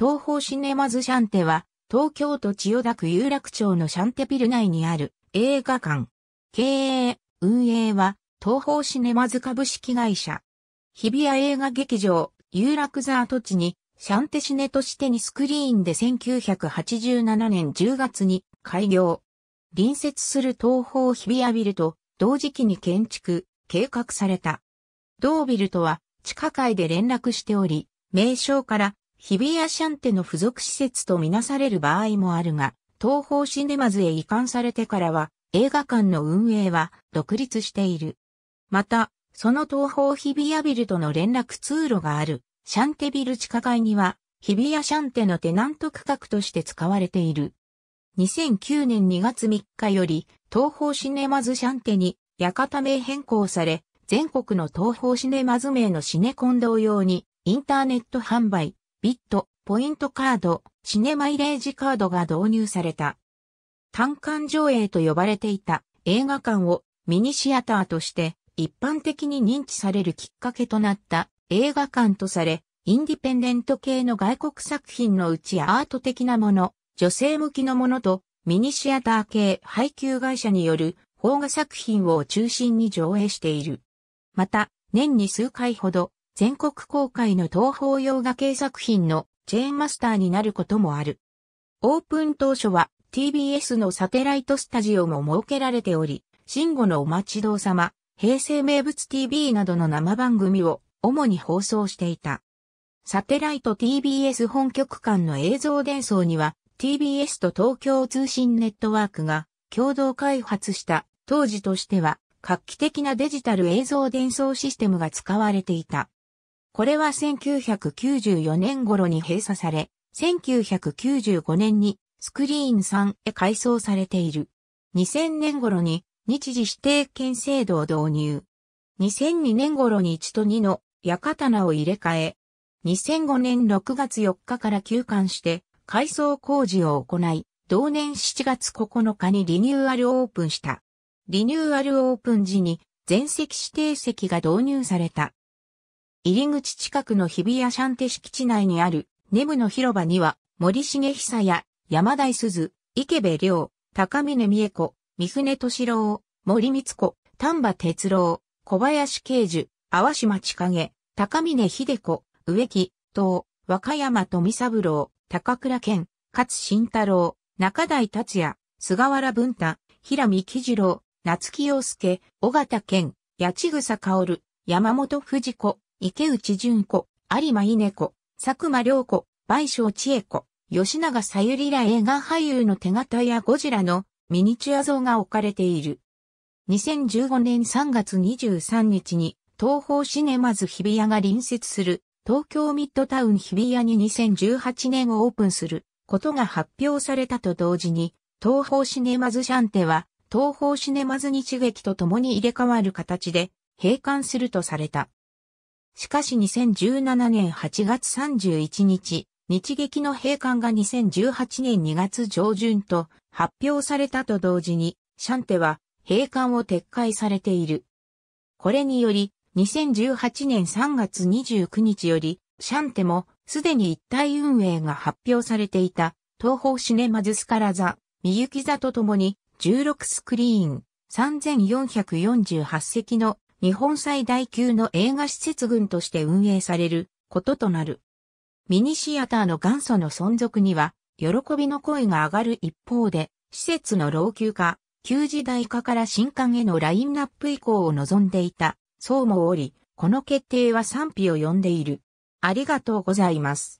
東方シネマズシャンテは、東京都千代田区有楽町のシャンテビル内にある映画館。経営、運営は、東方シネマズ株式会社。日比谷映画劇場、有楽座跡地に、シャンテシネとしてにスクリーンで1987年10月に開業。隣接する東方日比谷ビルと同時期に建築、計画された。同ビルとは地下界で連絡しており、名称から日比谷シャンテの付属施設とみなされる場合もあるが、東方シネマズへ移管されてからは、映画館の運営は独立している。また、その東方日比谷ビルとの連絡通路がある、シャンテビル地下街には、日比谷シャンテのテナント区画として使われている。2009年2月3日より、東方シネマズシャンテに、館名変更され、全国の東方シネマズ名のシネコン同様に、インターネット販売、ビット、ポイントカード、シネマイレージカードが導入された。単館上映と呼ばれていた映画館をミニシアターとして一般的に認知されるきっかけとなった映画館とされ、インディペンデント系の外国作品のうちアート的なもの、女性向きのものとミニシアター系配給会社による邦画作品を中心に上映している。また、年に数回ほど全国公開の東方洋画系作品のチェーンマスターになることもある。オープン当初は TBS のサテライトスタジオも設けられており、慎吾のお待ちどうさま、平成名物 TV などの生番組を主に放送していた。サテライト TBS 本局間の映像伝送には TBS と東京通信ネットワークが共同開発した当時としては画期的なデジタル映像伝送システムが使われていた。これは1994年頃に閉鎖され、1995年にスクリーン3へ改装されている。2000年頃に日時指定権制度を導入。2002年頃に1と2の館名を入れ替え、2005年6月4日から休館して改装工事を行い、同年7月9日にリニューアルオープンした。リニューアルオープン時に全席指定席が導入された。入り口近くの日比谷シャンテ敷地内にあるネムの広場には森重久や山田鈴、池部良、高峰美恵子、三船敏郎、森光子、丹波哲郎、小林慶樹、淡島千景、高峰秀子、植木、東、和山富三郎、高倉健、勝慎太郎、中台達也、菅原文太、平見喜次郎、夏木陽介、尾形健、八千草薫、山本藤子、池内淳子、有馬稲子、佐久間良子、倍賞千恵子、吉永さゆりら映画俳優の手形やゴジラのミニチュア像が置かれている。2015年3月23日に東方シネマズ日比谷が隣接する東京ミッドタウン日比谷に2018年をオープンすることが発表されたと同時に東方シネマズシャンテは東方シネマズ日劇と共に入れ替わる形で閉館するとされた。しかし2017年8月31日、日劇の閉館が2018年2月上旬と発表されたと同時に、シャンテは閉館を撤回されている。これにより、2018年3月29日より、シャンテもすでに一体運営が発表されていた東方シネマズスカラザ、みゆき座とともに16スクリーン3448席の日本最大級の映画施設群として運営されることとなる。ミニシアターの元祖の存続には、喜びの声が上がる一方で、施設の老朽化、旧時代化から新刊へのラインナップ移行を望んでいた、そうもおり、この決定は賛否を呼んでいる。ありがとうございます。